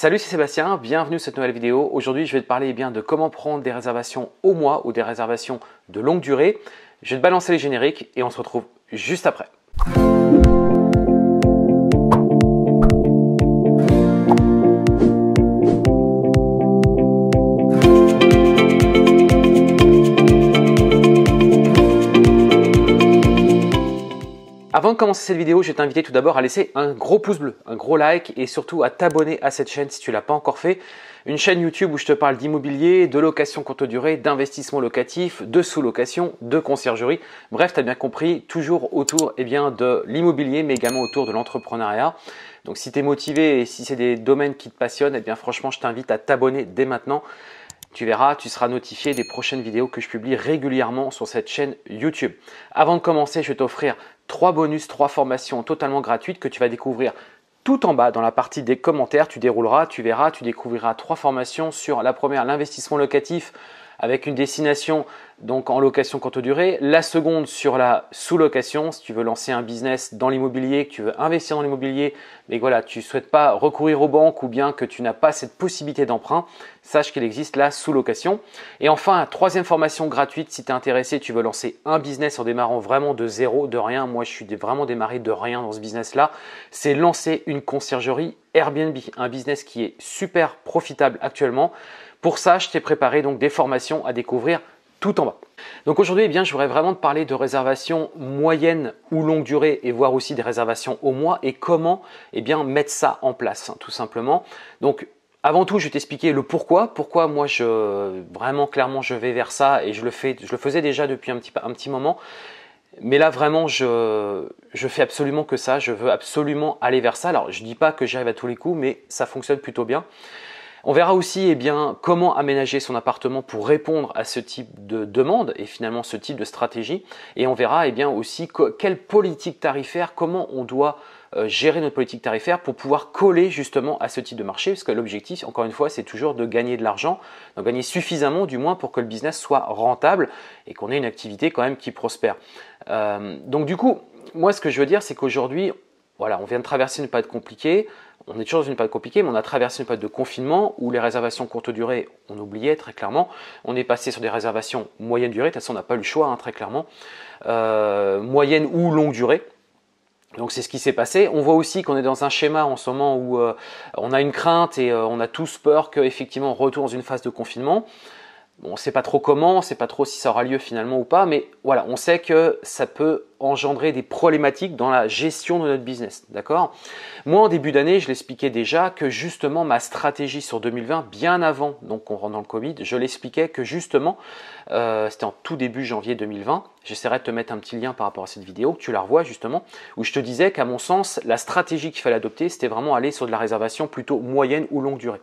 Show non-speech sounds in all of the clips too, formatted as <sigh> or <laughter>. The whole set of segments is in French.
Salut, c'est Sébastien, bienvenue à cette nouvelle vidéo. Aujourd'hui, je vais te parler eh bien, de comment prendre des réservations au mois ou des réservations de longue durée. Je vais te balancer les génériques et on se retrouve juste après. Avant de commencer cette vidéo, je vais t'inviter tout d'abord à laisser un gros pouce bleu, un gros like et surtout à t'abonner à cette chaîne si tu l'as pas encore fait. Une chaîne YouTube où je te parle d'immobilier, de location courte durée, d'investissement locatif, de sous-location, de conciergerie. Bref, tu as bien compris, toujours autour eh bien, de l'immobilier mais également autour de l'entrepreneuriat. Donc si tu es motivé et si c'est des domaines qui te passionnent, eh bien franchement, je t'invite à t'abonner dès maintenant. Tu verras, tu seras notifié des prochaines vidéos que je publie régulièrement sur cette chaîne YouTube. Avant de commencer, je vais t'offrir trois bonus, trois formations totalement gratuites que tu vas découvrir tout en bas dans la partie des commentaires. Tu dérouleras, tu verras, tu découvriras trois formations sur la première, l'investissement locatif, avec une destination donc en location courte durée, la seconde sur la sous-location, si tu veux lancer un business dans l'immobilier, que tu veux investir dans l'immobilier, mais voilà, tu ne souhaites pas recourir aux banques ou bien que tu n'as pas cette possibilité d'emprunt, sache qu'il existe la sous-location. Et enfin, troisième formation gratuite, si tu es intéressé, tu veux lancer un business en démarrant vraiment de zéro, de rien, moi je suis vraiment démarré de rien dans ce business-là, c'est lancer une conciergerie Airbnb, un business qui est super profitable actuellement. Pour ça, je t'ai préparé donc des formations à découvrir tout en bas. Donc aujourd'hui, eh bien, je voudrais vraiment te parler de réservations moyennes ou longue durée et voir aussi des réservations au mois et comment eh bien, mettre ça en place, hein, tout simplement. Donc avant tout, je vais t'expliquer le pourquoi. Pourquoi moi, je, vraiment clairement, je vais vers ça et je le, fais, je le faisais déjà depuis un petit, moment. Mais là, vraiment, je, je fais absolument que ça. Je veux absolument aller vers ça. Alors, je ne dis pas que j'arrive à tous les coups, mais ça fonctionne plutôt bien. On verra aussi eh bien, comment aménager son appartement pour répondre à ce type de demande et finalement ce type de stratégie. Et on verra eh bien, aussi quelle politique tarifaire, comment on doit euh, gérer notre politique tarifaire pour pouvoir coller justement à ce type de marché, parce que l'objectif, encore une fois, c'est toujours de gagner de l'argent, d'en gagner suffisamment du moins pour que le business soit rentable et qu'on ait une activité quand même qui prospère. Euh, donc du coup, moi ce que je veux dire, c'est qu'aujourd'hui, voilà, on vient de traverser une période compliquée, on est toujours dans une période compliquée, mais on a traversé une période de confinement où les réservations courte durée, on oubliait très clairement. On est passé sur des réservations moyenne durée, de toute façon, on n'a pas eu le choix, hein, très clairement. Euh, moyenne ou longue durée. Donc c'est ce qui s'est passé. On voit aussi qu'on est dans un schéma en ce moment où euh, on a une crainte et euh, on a tous peur qu'effectivement on retourne dans une phase de confinement on ne sait pas trop comment, on ne sait pas trop si ça aura lieu finalement ou pas, mais voilà, on sait que ça peut engendrer des problématiques dans la gestion de notre business, d'accord Moi, en début d'année, je l'expliquais déjà que justement ma stratégie sur 2020, bien avant donc qu'on rentre dans le Covid, je l'expliquais que justement, euh, c'était en tout début janvier 2020, j'essaierai de te mettre un petit lien par rapport à cette vidéo, que tu la revois justement, où je te disais qu'à mon sens, la stratégie qu'il fallait adopter, c'était vraiment aller sur de la réservation plutôt moyenne ou longue durée.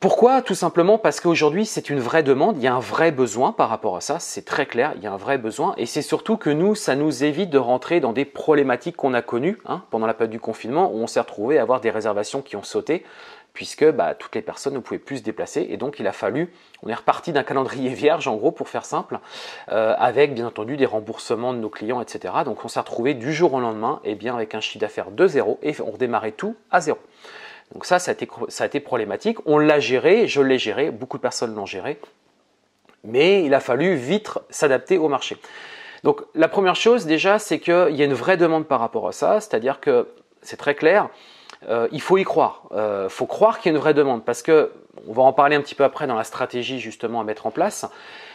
Pourquoi Tout simplement parce qu'aujourd'hui c'est une vraie demande, il y a un vrai besoin par rapport à ça, c'est très clair, il y a un vrai besoin et c'est surtout que nous, ça nous évite de rentrer dans des problématiques qu'on a connues hein, pendant la période du confinement où on s'est retrouvé à avoir des réservations qui ont sauté puisque bah, toutes les personnes ne pouvaient plus se déplacer et donc il a fallu, on est reparti d'un calendrier vierge en gros pour faire simple, euh, avec bien entendu des remboursements de nos clients, etc. Donc on s'est retrouvé du jour au lendemain et eh bien avec un chiffre d'affaires de zéro et on redémarrait tout à zéro. Donc ça, ça a été, problématique. On l'a géré, je l'ai géré, beaucoup de personnes l'ont géré, mais il a fallu vite s'adapter au marché. Donc la première chose déjà, c'est qu'il y a une vraie demande par rapport à ça, c'est-à-dire que c'est très clair, euh, il faut y croire. Il euh, faut croire qu'il y a une vraie demande parce que on va en parler un petit peu après dans la stratégie justement à mettre en place.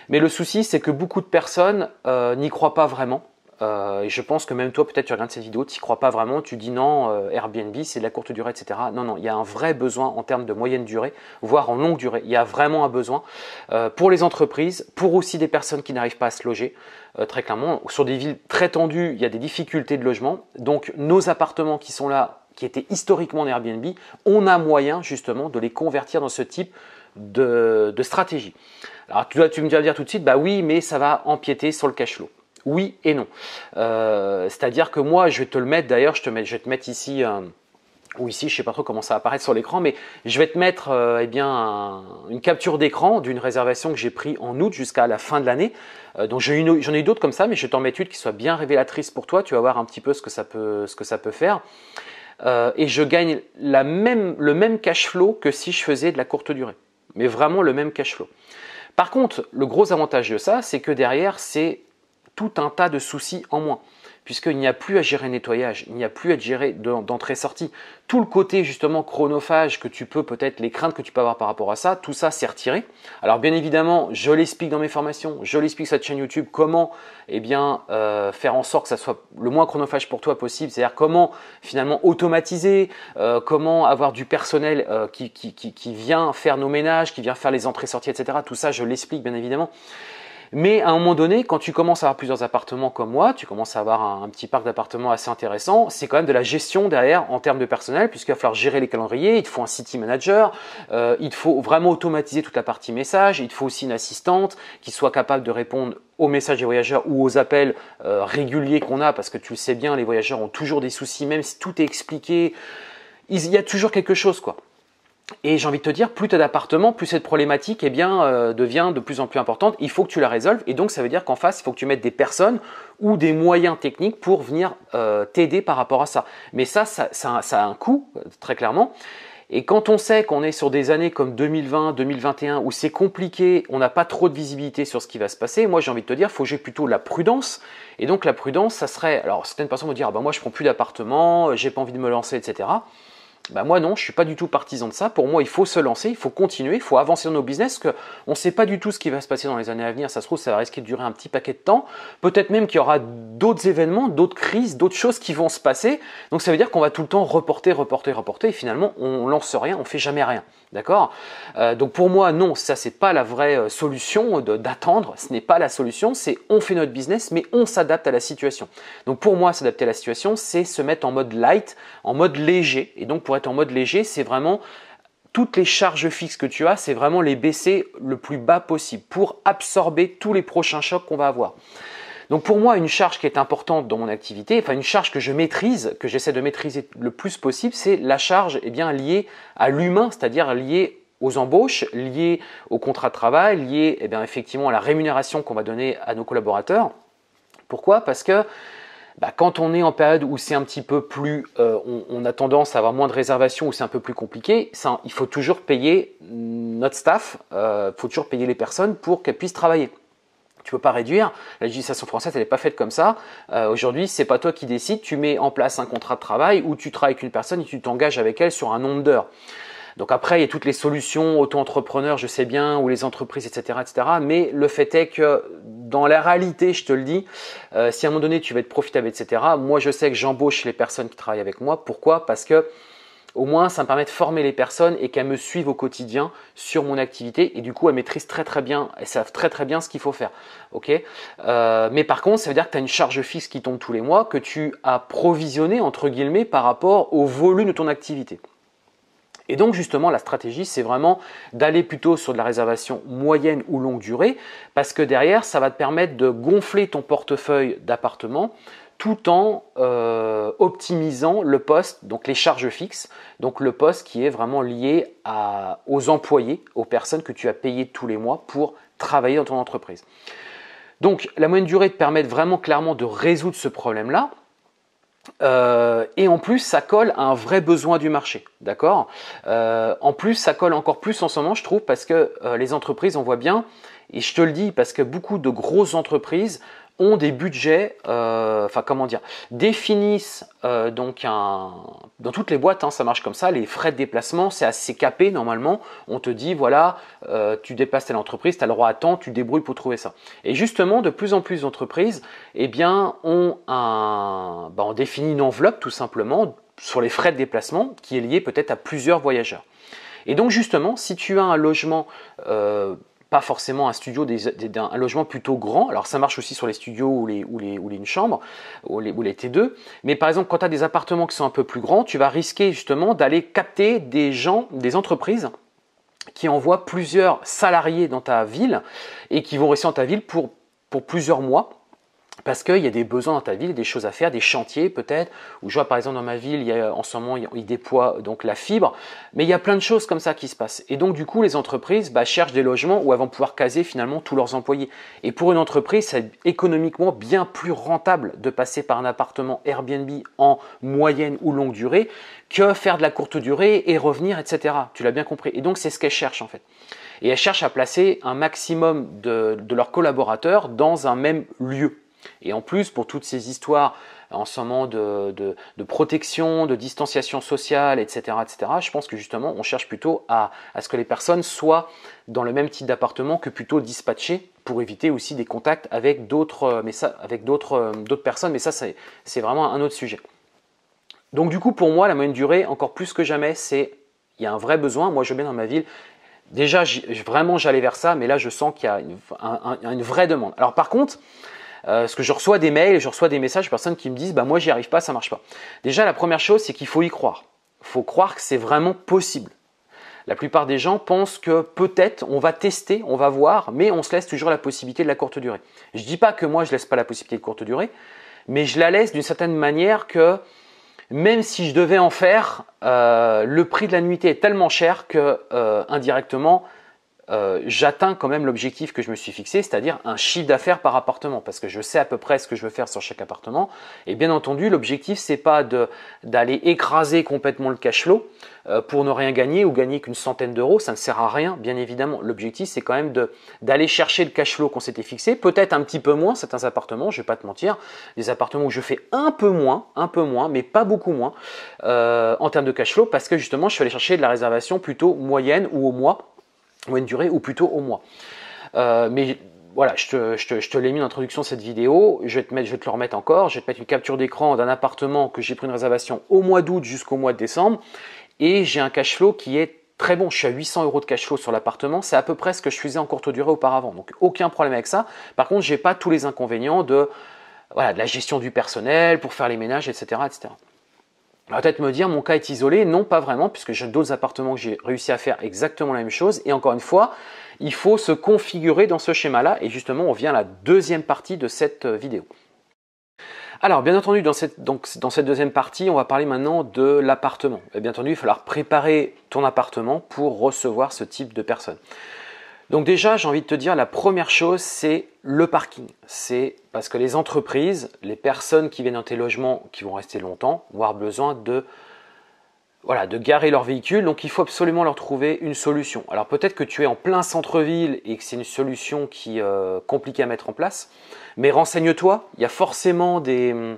Mais le souci, c'est que beaucoup de personnes euh, n'y croient pas vraiment. Euh, et je pense que même toi, peut-être tu regardes cette vidéo, tu n'y crois pas vraiment, tu dis non, euh, Airbnb, c'est de la courte durée, etc. Non, non, il y a un vrai besoin en termes de moyenne durée, voire en longue durée. Il y a vraiment un besoin euh, pour les entreprises, pour aussi des personnes qui n'arrivent pas à se loger. très clairement, sur des villes très tendues, il y a des difficultés de logement. Donc nos appartements qui sont là, qui étaient historiquement en Airbnb, on a moyen justement de les convertir dans ce type de, stratégie. Alors tu, vas me dire tout de suite, bah oui, mais ça va empiéter sur le cash flow. Oui et non. Euh, c'est-à-dire que moi, je vais te le mettre, d'ailleurs, je, te mets, je vais te mettre ici, euh, ou ici, je ne sais pas trop comment ça apparaître sur l'écran, mais je vais te mettre euh, eh bien, une capture d'écran d'une réservation que j'ai prise en août jusqu'à la fin de l'année. donc j'en ai d'autres comme ça, mais je t'en mets une qui soit bien révélatrice pour toi. Tu vas voir un petit peu ce que ça peut, ce que ça peut faire. et je gagne la même, le même cash flow que si je faisais de la courte durée. Mais vraiment le même cash flow. Par contre, le gros avantage de ça, c'est que derrière, c'est tout un tas de soucis en moins puisqu'il n'y a plus à gérer nettoyage, il n'y a plus à gérer d'entrée-sortie. Tout le côté justement chronophage que tu peux peut-être, les craintes que tu peux avoir par rapport à ça, tout ça s'est retiré. Alors bien évidemment, je l'explique dans mes formations, je l'explique sur cette chaîne YouTube, comment eh bien, euh, faire en sorte que ça soit le moins chronophage pour toi possible, c'est-à-dire comment finalement automatiser, euh, comment avoir du personnel euh, qui, qui, qui, qui vient faire nos ménages, qui vient faire les entrées-sorties, etc. Tout ça je l'explique bien évidemment. Mais à un moment donné, quand tu commences à avoir plusieurs appartements comme moi, tu commences à avoir un, petit parc d'appartements assez intéressant, c'est quand même de la gestion derrière en termes de personnel, puisqu'il va falloir gérer les calendriers, il te faut un city manager, euh, il te faut vraiment automatiser toute la partie message, il te faut aussi une assistante qui soit capable de répondre aux messages des voyageurs ou aux appels euh, réguliers qu'on a, parce que tu le sais bien, les voyageurs ont toujours des soucis, même si tout est expliqué, il y a toujours quelque chose quoi. Et j'ai envie de te dire, plus tu as d'appartements, plus cette problématique eh bien, euh, devient de plus en plus importante. Il faut que tu la résolves. Et donc, ça veut dire qu'en face, il faut que tu mettes des personnes ou des moyens techniques pour venir euh, t'aider par rapport à ça. Mais ça, ça, ça, a un coût, euh, très clairement. Et quand on sait qu'on est sur des années comme 2020, 2021, où c'est compliqué, on n'a pas trop de visibilité sur ce qui va se passer, moi j'ai envie de te dire, faut que j'ai plutôt la prudence. Et donc la prudence, ça serait, alors certaines personnes vont dire, bah moi je prends plus d'appartement, j'ai pas envie de me lancer, etc bah moi non, je suis pas du tout partisan de ça. Pour moi, il faut se lancer, il faut continuer, il faut avancer dans nos business, parce qu'on ne sait pas du tout ce qui va se passer dans les années à venir. Ça se trouve, ça va risquer de durer un petit paquet de temps. Peut-être même qu'il y aura d'autres événements, d'autres crises, d'autres choses qui vont se passer. Donc ça veut dire qu'on va tout le temps reporter, reporter, reporter, et finalement, on lance rien, on fait jamais rien. D'accord euh, Donc pour moi, non, ça c'est pas la vraie euh, solution d'attendre, ce n'est pas la solution, c'est on fait notre business mais on s'adapte à la situation. Donc pour moi, s'adapter à la situation, c'est se mettre en mode light, en mode léger. Et donc pour être en mode léger, c'est vraiment toutes les charges fixes que tu as, c'est vraiment les baisser le plus bas possible pour absorber tous les prochains chocs qu'on va avoir. Donc pour moi, une charge qui est importante dans mon activité, enfin une charge que je maîtrise, que j'essaie de maîtriser le plus possible, c'est la charge eh bien, liée à l'humain, c'est-à-dire liée aux embauches, liée au contrat de travail, liée eh bien, effectivement à la rémunération qu'on va donner à nos collaborateurs. Pourquoi Parce que bah, quand on est en période où c'est un petit peu plus, euh, on, a tendance à avoir moins de réservations, où c'est un peu plus compliqué, ça, il faut toujours payer notre staff, il euh, faut toujours payer les personnes pour qu'elles puissent travailler tu peux pas réduire. La législation française, elle n'est pas faite comme ça. Aujourd'hui, Aujourd'hui, c'est pas toi qui décides. Tu mets en place un contrat de travail où tu travailles avec une personne et tu t'engages avec elle sur un nombre d'heures. Donc après, il y a toutes les solutions, auto-entrepreneurs, je sais bien, ou les entreprises, etc., etc. Mais le fait est que dans la réalité, je te le dis, euh, si à un moment donné tu vas être profitable, etc., moi je sais que j'embauche les personnes qui travaillent avec moi. Pourquoi Parce que au moins ça me permet de former les personnes et qu'elles me suivent au quotidien sur mon activité et du coup elles maîtrisent très très bien, elles savent très très bien ce qu'il faut faire. Ok euh, mais par contre, ça veut dire que tu as une charge fixe qui tombe tous les mois que tu as provisionné entre guillemets par rapport au volume de ton activité. Et donc justement, la stratégie, c'est vraiment d'aller plutôt sur de la réservation moyenne ou longue durée, parce que derrière, ça va te permettre de gonfler ton portefeuille d'appartements tout en euh, optimisant le poste, donc les charges fixes, donc le poste qui est vraiment lié à, aux employés, aux personnes que tu as payées tous les mois pour travailler dans ton entreprise. Donc la moyenne durée te permet vraiment clairement de résoudre ce problème-là. Euh, et en plus, ça colle à un vrai besoin du marché, d'accord euh, En plus, ça colle encore plus en ce moment, je trouve, parce que les entreprises, on voit bien, et je te le dis, parce que beaucoup de grosses entreprises ont des budgets, euh, enfin comment dire, définissent euh, donc un, dans toutes les boîtes, hein, ça marche comme ça, les frais de déplacement, c'est assez capé normalement, on te dit voilà, euh, tu dépasses telle entreprise, tu as le droit à temps, tu débrouilles pour trouver ça. Et justement, de plus en plus d'entreprises, eh bien, ont un, bah, on définit une enveloppe tout simplement sur les frais de déplacement qui est lié peut-être à plusieurs voyageurs. Et donc justement, si tu as un logement pas forcément un studio d'un logement plutôt grand. Alors ça marche aussi sur les studios ou les, ou les, ou les une chambre, ou les, ou les T2. Mais par exemple, quand tu as des appartements qui sont un peu plus grands, tu vas risquer justement d'aller capter des gens, des entreprises qui envoient plusieurs salariés dans ta ville et qui vont rester dans ta ville pour, pour plusieurs mois parce qu'il y a des besoins dans ta ville, des choses à faire, des chantiers peut-être. Ou je vois par exemple dans ma ville, il y a, en ce moment, ils déploient donc la fibre. Mais il y a plein de choses comme ça qui se passent. Et donc du coup, les entreprises bah, cherchent des logements où elles vont pouvoir caser finalement tous leurs employés. Et pour une entreprise, c'est économiquement bien plus rentable de passer par un appartement Airbnb en moyenne ou longue durée que faire de la courte durée et revenir, etc. Tu l'as bien compris. Et donc c'est ce qu'elles cherchent en fait et elles cherchent à placer un maximum de, leurs collaborateurs dans un même lieu. Et en plus, pour toutes ces histoires en ce moment de, protection, de distanciation sociale, etc., etc., je pense que justement, on cherche plutôt à, à ce que les personnes soient dans le même type d'appartement que plutôt dispatchées pour éviter aussi des contacts avec d'autres euh, euh, personnes. Mais ça, c'est vraiment un autre sujet. Donc du coup, pour moi, la moyenne durée, encore plus que jamais, c'est il y a un vrai besoin. Moi, je mets dans ma ville. Déjà, vraiment, j'allais vers ça, mais là, je sens qu'il y a une vraie demande. Alors par contre, euh, parce que je reçois des mails je reçois des messages de personnes qui me disent bah moi j'y arrive pas, ça marche pas. Déjà la première chose c'est qu'il faut y croire. Il faut croire que c'est vraiment possible. La plupart des gens pensent que peut-être on va tester, on va voir, mais on se laisse toujours la possibilité de la courte durée. Je dis pas que moi je laisse pas la possibilité de courte durée, mais je la laisse d'une certaine manière que même si je devais en faire, euh, le prix de la nuitée est tellement cher que euh, indirectement euh, j'atteins quand même l'objectif que je me suis fixé, c'est-à-dire un chiffre d'affaires par appartement, parce que je sais à peu près ce que je veux faire sur chaque appartement. Et bien entendu, l'objectif c'est pas d'aller écraser complètement le cash flow euh, pour ne rien gagner ou gagner qu'une centaine d'euros, ça ne sert à rien, bien évidemment. L'objectif c'est quand même d'aller chercher le cash flow qu'on s'était fixé, peut-être un petit peu moins certains appartements, je vais pas te mentir, des appartements où je fais un peu moins, un peu moins, mais pas beaucoup moins euh, en termes de cash flow, parce que justement je suis allé chercher de la réservation plutôt moyenne ou au mois ou une durée, ou plutôt au mois. Euh, mais voilà, je te, je l'ai mis en introduction cette vidéo, je vais, te je te le remettre encore, je vais te mettre une capture d'écran d'un appartement que j'ai pris une réservation au mois d'août jusqu'au mois de décembre, et j'ai un cash flow qui est très bon, je suis à 800 euros de cash flow sur l'appartement, c'est à peu près ce que je faisais en courte durée auparavant, donc aucun problème avec ça. Par contre, je n'ai pas tous les inconvénients de, de la gestion du personnel, pour faire les ménages, etc. etc va peut-être me dire mon cas est isolé. Non, pas vraiment, puisque j'ai d'autres appartements que j'ai réussi à faire exactement la même chose. Et encore une fois, il faut se configurer dans ce schéma-là. Et justement, on vient à la deuxième partie de cette euh, vidéo. Alors, bien entendu, dans cette, dans cette deuxième partie, on va parler maintenant de l'appartement. Bien entendu, il va falloir préparer ton appartement pour recevoir ce type de personnes. Donc déjà, j'ai envie de te dire, la première chose, c'est le parking. C'est parce que les entreprises, les personnes qui viennent dans tes logements, qui vont rester longtemps, vont avoir besoin de, voilà, de garer leur véhicule. Donc il faut absolument leur trouver une solution. Alors peut-être que tu es en plein centre-ville et que c'est une solution qui est euh, compliquée à mettre en place. Mais renseigne-toi, il y a forcément des... Hum,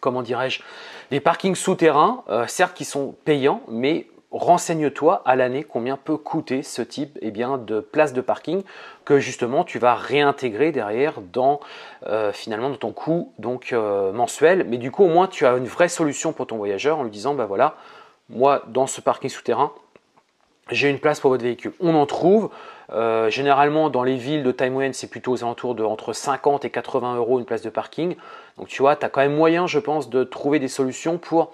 comment dirais-je des parkings souterrains, euh, certes qui sont payants, mais renseigne-toi à l'année combien peut coûter ce type et eh bien, de place de parking que justement tu vas réintégrer derrière dans euh, finalement dans ton coût donc euh, mensuel. Mais du coup au moins tu as une vraie solution pour ton voyageur en lui disant bah voilà moi dans ce parking souterrain j'ai une place pour votre véhicule. On en trouve. Euh, généralement, dans les villes de taille moyenne, c'est plutôt aux alentours de entre 50 et 80 euros une place de parking. Donc, tu vois, tu as quand même moyen, je pense, de trouver des solutions pour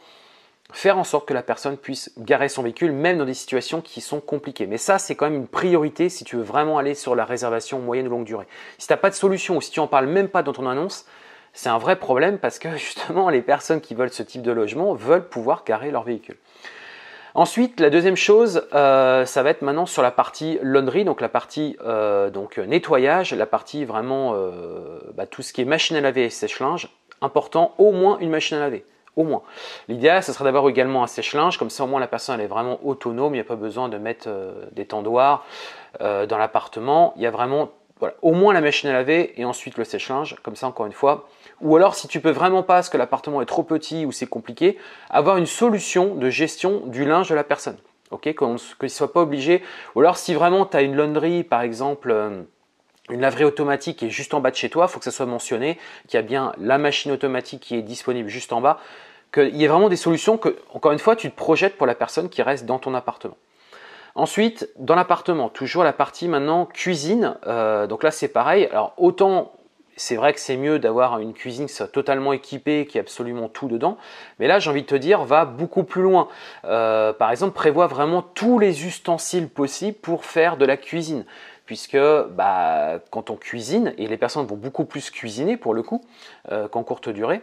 faire en sorte que la personne puisse garer son véhicule, même dans des situations qui sont compliquées. Mais ça, c'est quand même une priorité si tu veux vraiment aller sur la réservation moyenne ou longue durée. Si tu n'as pas de solution ou si tu n'en parles même pas dans ton annonce, c'est un vrai problème parce que <laughs> justement, les personnes qui veulent ce type de logement veulent pouvoir garer leur véhicule. Ensuite, la deuxième chose, euh, ça va être maintenant sur la partie laundry, donc la partie euh, nettoyage, la partie vraiment euh, bah, tout ce qui est machine à laver et sèche-linge. Important, au moins une machine à laver au moins. L'idéal, ce serait d'avoir également un sèche-linge, comme ça au moins la personne elle est vraiment autonome, il n'y a pas besoin de mettre euh, des tendoirs euh, dans l'appartement, il y a vraiment voilà, au moins la machine à laver et ensuite le sèche-linge, comme ça encore une fois. Ou alors si tu peux vraiment pas, parce que l'appartement est trop petit ou c'est compliqué, avoir une solution de gestion du linge de la personne. Ok, qu'on ne soit pas obligé. Ou alors si vraiment tu as une laundry, par exemple... Euh, une laverie automatique qui est juste en bas de chez toi, il faut que ça soit mentionné, qu'il y a bien la machine automatique qui est disponible juste en bas qu'il y ait vraiment des solutions que, encore une fois, tu te projettes pour la personne qui reste dans ton appartement. Ensuite, dans l'appartement, toujours la partie maintenant cuisine. Euh, donc là, c'est pareil. Alors, autant c'est vrai que c'est mieux d'avoir une cuisine qui soit totalement équipée, qui a absolument tout dedans. Mais là, j'ai envie de te dire, va beaucoup plus loin. Euh, par exemple, prévois vraiment tous les ustensiles possibles pour faire de la cuisine puisque bah, quand on cuisine, et les personnes vont beaucoup plus cuisiner pour le coup euh, qu'en courte durée,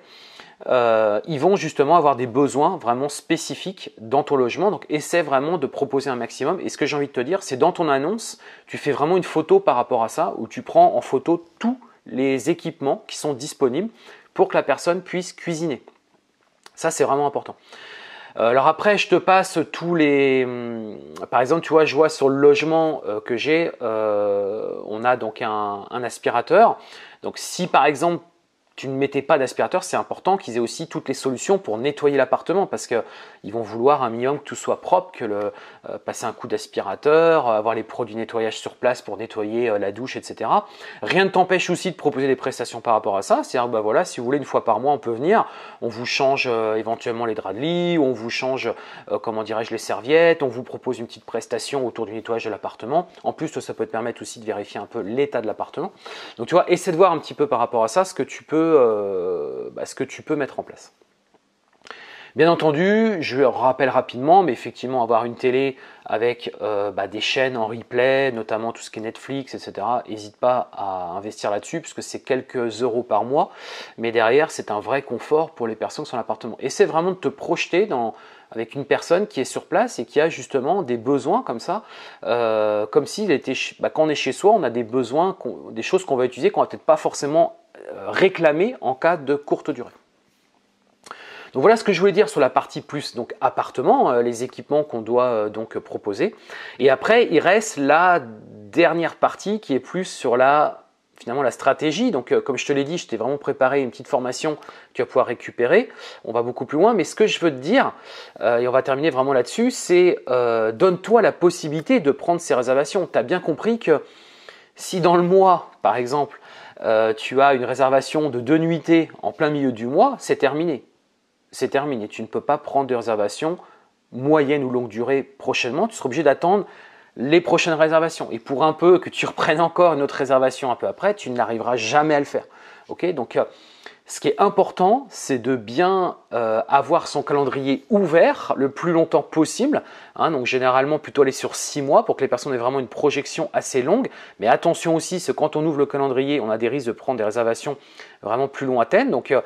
euh, ils vont justement avoir des besoins vraiment spécifiques dans ton logement. Donc essaie vraiment de proposer un maximum. Et ce que j'ai envie de te dire, c'est dans ton annonce, tu fais vraiment une photo par rapport à ça, où tu prends en photo tous les équipements qui sont disponibles pour que la personne puisse cuisiner. Ça, c'est vraiment important. Euh, alors après, je te passe tous les... Hum, par exemple, tu vois, je vois sur le logement euh, que j'ai, on a donc un, un aspirateur. Donc si par exemple tu ne mettais pas d'aspirateur, c'est important qu'ils aient aussi toutes les solutions pour nettoyer l'appartement parce qu'ils vont vouloir un minimum que tout soit propre, que euh, passer un coup d'aspirateur, euh, avoir les produits nettoyage sur place pour nettoyer euh, la douche, etc. Rien ne t'empêche aussi de proposer des prestations par rapport à ça. C'est-à-dire, bah voilà, si vous voulez, une fois par mois, on peut venir, on vous change éventuellement les draps de lit, on vous change, comment dirais-je, les serviettes, on vous propose une petite prestation autour du nettoyage de l'appartement. En plus, ça peut te permettre aussi de vérifier un peu l'état de l'appartement. Donc tu vois, essaie de voir un petit peu par rapport à ça ce que tu peux euh, bah, ce que tu peux mettre en place. Bien entendu, je rappelle rapidement, mais effectivement, avoir une télé avec euh, bah, des chaînes en replay, notamment tout ce qui est Netflix, etc., n'hésite pas à investir là-dessus, puisque c'est quelques euros par mois. Mais derrière, c'est un vrai confort pour les personnes qui sont en appartement. Essaie vraiment de te projeter dans avec une personne qui est sur place et qui a justement des besoins comme ça, euh, comme s'il était, bah, quand on est chez soi, on a des besoins, des choses qu'on va utiliser qu'on va peut-être pas forcément euh, réclamer en cas de courte durée. Donc voilà ce que je voulais dire sur la partie plus donc appartement, euh, les équipements qu'on doit donc proposer. Et après, il reste la dernière partie qui est plus sur la finalement la stratégie. Donc, euh, comme je te l'ai dit, je t'ai vraiment préparé une petite formation que tu vas pouvoir récupérer. On va beaucoup plus loin, mais ce que je veux te dire, euh, et on va terminer vraiment là-dessus, c'est euh, donne-toi la possibilité de prendre ces réservations. Tu as bien compris que si dans le mois, par exemple, tu as une réservation de deux nuitées en plein milieu du mois, c'est terminé. C'est terminé. Tu ne peux pas prendre de réservation moyenne ou longue durée prochainement. Tu seras obligé d'attendre les prochaines réservations. Et pour un peu que tu reprennes encore une autre réservation un peu après, tu n'arriveras jamais à le faire. Ok Donc, euh, ce qui est important, c'est de bien euh, avoir son calendrier ouvert le plus longtemps possible. Hein, donc généralement plutôt aller sur six mois pour que les personnes aient vraiment une projection assez longue. Mais attention aussi, ce quand on ouvre le calendrier, on a des risques de prendre des réservations vraiment plus lointaines. Donc euh,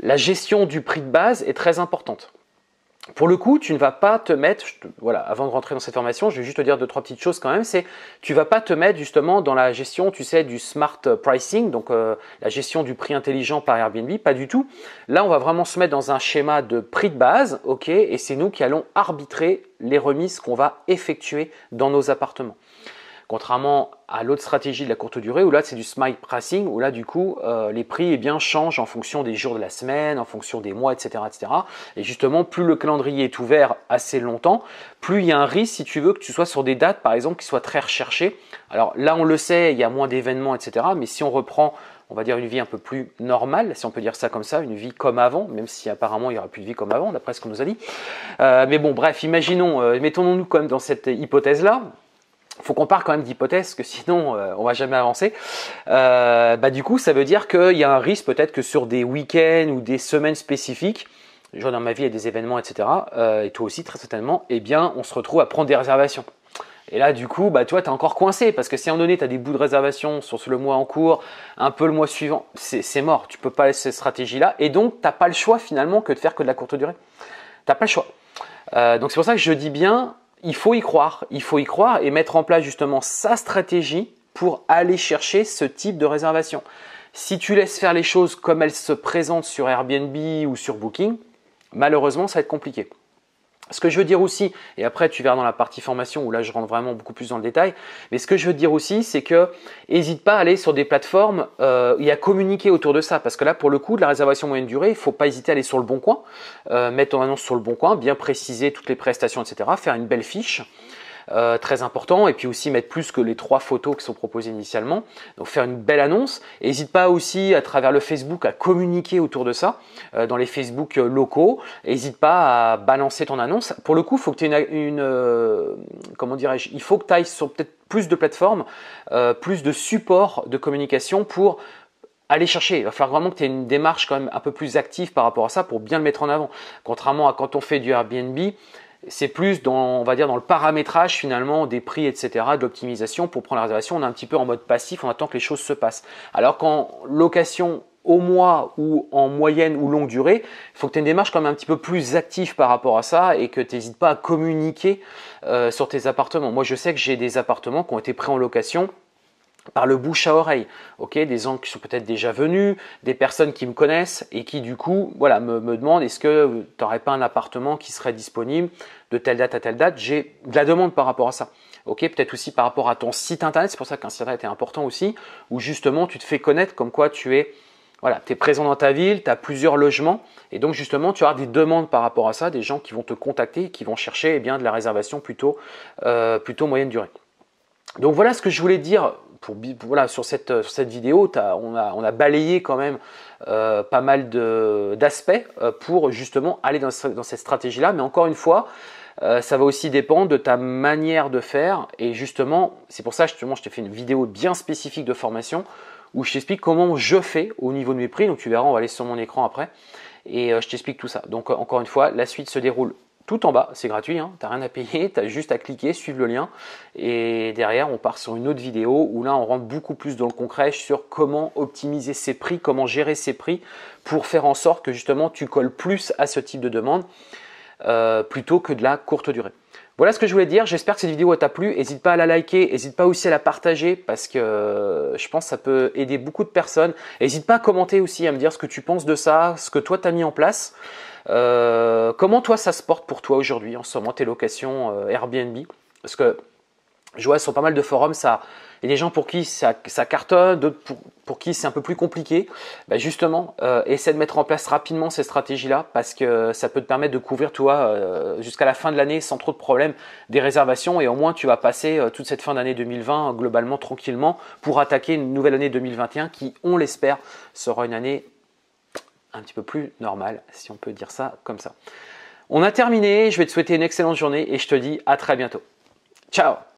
la gestion du prix de base est très importante. Pour le coup, tu ne vas pas te mettre, voilà, avant de rentrer dans cette formation, je vais juste te dire deux, trois petites choses quand même, c'est tu vas pas te mettre justement dans la gestion, tu sais, du smart pricing, donc euh, la gestion du prix intelligent par Airbnb, pas du tout. Là, on va vraiment se mettre dans un schéma de prix de base, ok, et c'est nous qui allons arbitrer les remises qu'on va effectuer dans nos appartements. Contrairement à l'autre stratégie de la courte durée, où là c'est du smite pricing, où là du coup euh, les prix eh bien, changent en fonction des jours de la semaine, en fonction des mois, etc., etc. Et justement, plus le calendrier est ouvert assez longtemps, plus il y a un risque, si tu veux, que tu sois sur des dates, par exemple, qui soient très recherchées. Alors là, on le sait, il y a moins d'événements, etc. Mais si on reprend on va dire une vie un peu plus normale, si on peut dire ça comme ça, une vie comme avant, même si apparemment il n'y aura plus de vie comme avant, d'après ce qu'on nous a dit. Euh, mais bon, bref, imaginons, euh, mettons-nous quand même dans cette hypothèse-là, faut qu'on part quand même d'hypothèse que sinon euh, on va jamais avancer. Euh, bah du coup, ça veut dire qu'il y a un risque peut-être que sur des week-ends ou des semaines spécifiques, genre dans ma vie il y a des événements, etc. Euh, et toi aussi très certainement, eh bien on se retrouve à prendre des réservations. Et là, du coup, bah, toi, t'es encore coincé parce que si à un moment donné, t'as des bouts de réservation sur le mois en cours, un peu le mois suivant, c'est mort. Tu peux pas laisser cette stratégie-là. Et donc, t'as pas le choix finalement que de faire que de la courte durée. T'as pas le choix. donc, c'est pour ça que je dis bien, il faut y croire, il faut y croire et mettre en place justement sa stratégie pour aller chercher ce type de réservation. Si tu laisses faire les choses comme elles se présentent sur Airbnb ou sur Booking, malheureusement, ça va être compliqué. Ce que je veux dire aussi, et après tu verras dans la partie formation où là je rentre vraiment beaucoup plus dans le détail, mais ce que je veux dire aussi, c'est que n'hésite pas à aller sur des plateformes euh, et à communiquer autour de ça, parce que là pour le coup de la réservation moyenne durée, il faut pas hésiter à aller sur le bon coin, euh, mettre ton annonce sur le bon coin, bien préciser toutes les prestations, etc., faire une belle fiche euh, très important, et puis aussi mettre plus que les trois photos qui sont proposées initialement. Donc faire une belle annonce. N'hésite pas aussi à travers le Facebook à communiquer autour de ça euh, dans les Facebook euh, locaux. N'hésite pas à balancer ton annonce. Pour le coup, faut que tu comment dirais-je, il faut que tu ailles sur peut-être plus de plateformes, plus de supports de communication pour aller chercher. Il va falloir vraiment que tu aies une démarche quand même un peu plus active par rapport à ça pour bien le mettre en avant. Contrairement à quand on fait du Airbnb, c'est plus dans, on va dire, dans le paramétrage finalement des prix, etc., de l'optimisation pour prendre la réservation. On est un petit peu en mode passif, on attend que les choses se passent. Alors qu'en location au mois ou en moyenne ou longue durée, il faut que tu aies une démarche quand même un petit peu plus active par rapport à ça et que tu n'hésites pas à communiquer euh, sur tes appartements. Moi, je sais que j'ai des appartements qui ont été pris en location par le bouche à oreille, ok, des gens qui sont peut-être déjà venus, des personnes qui me connaissent et qui du coup, voilà, me, demandent est-ce que tu n'aurais pas un appartement qui serait disponible de telle date à telle date J'ai de la demande par rapport à ça. Ok, peut-être aussi par rapport à ton site internet, c'est pour ça qu'un site internet est important aussi, où justement tu te fais connaître comme quoi tu es voilà, tu présent dans ta ville, tu as plusieurs logements, et donc justement, tu auras des demandes par rapport à ça, des gens qui vont te contacter, qui vont chercher eh bien, de la réservation plutôt, euh, plutôt moyenne durée. Donc voilà ce que je voulais dire voilà, sur cette, euh, vidéo, on, a, balayé quand même euh, pas mal d'aspects euh, pour justement aller dans, cette stratégie-là. Mais encore une fois, ça va aussi dépendre de ta manière de faire. Et justement, c'est pour ça justement, je t'ai fait une vidéo bien spécifique de formation où je t'explique comment je fais au niveau de mes prix. Donc tu verras, on va aller sur mon écran après. Et je t'explique tout ça. Donc encore une fois, la suite se déroule tout en bas, c'est gratuit, hein, n'as rien à payer, <laughs> tu as juste à cliquer, suivre le lien, et derrière on part sur une autre vidéo où là on rentre beaucoup plus dans le concret sur comment optimiser ses prix, comment gérer ses prix pour faire en sorte que justement tu colles plus à ce type de demande euh, plutôt que de la courte durée. Voilà ce que je voulais dire. J'espère que cette vidéo t'a plu. N'hésite pas à la liker, n'hésite pas aussi à la partager parce que euh, je pense que ça peut aider beaucoup de personnes. N'hésite pas à commenter aussi, à me dire ce que tu penses de ça, ce que toi t'as mis en place. Euh, comment toi ça se porte pour toi aujourd'hui en ce moment tes locations euh, Airbnb Parce que je vois sur pas mal de forums ça il y des gens pour qui ça, cartonne, d'autres pour, qui c'est un peu plus compliqué. Bah, justement, euh, essaie de mettre en place rapidement ces stratégies-là parce que ça peut te permettre de couvrir, toi, euh, jusqu'à la fin de l'année sans trop de problèmes des réservations et au moins tu vas passer euh, toute cette fin d'année 2020 globalement tranquillement pour attaquer une nouvelle année 2021 qui, on l'espère, sera une année un petit peu plus normale, si on peut dire ça comme ça. On a terminé, je vais te souhaiter une excellente journée et je te dis à très bientôt. Ciao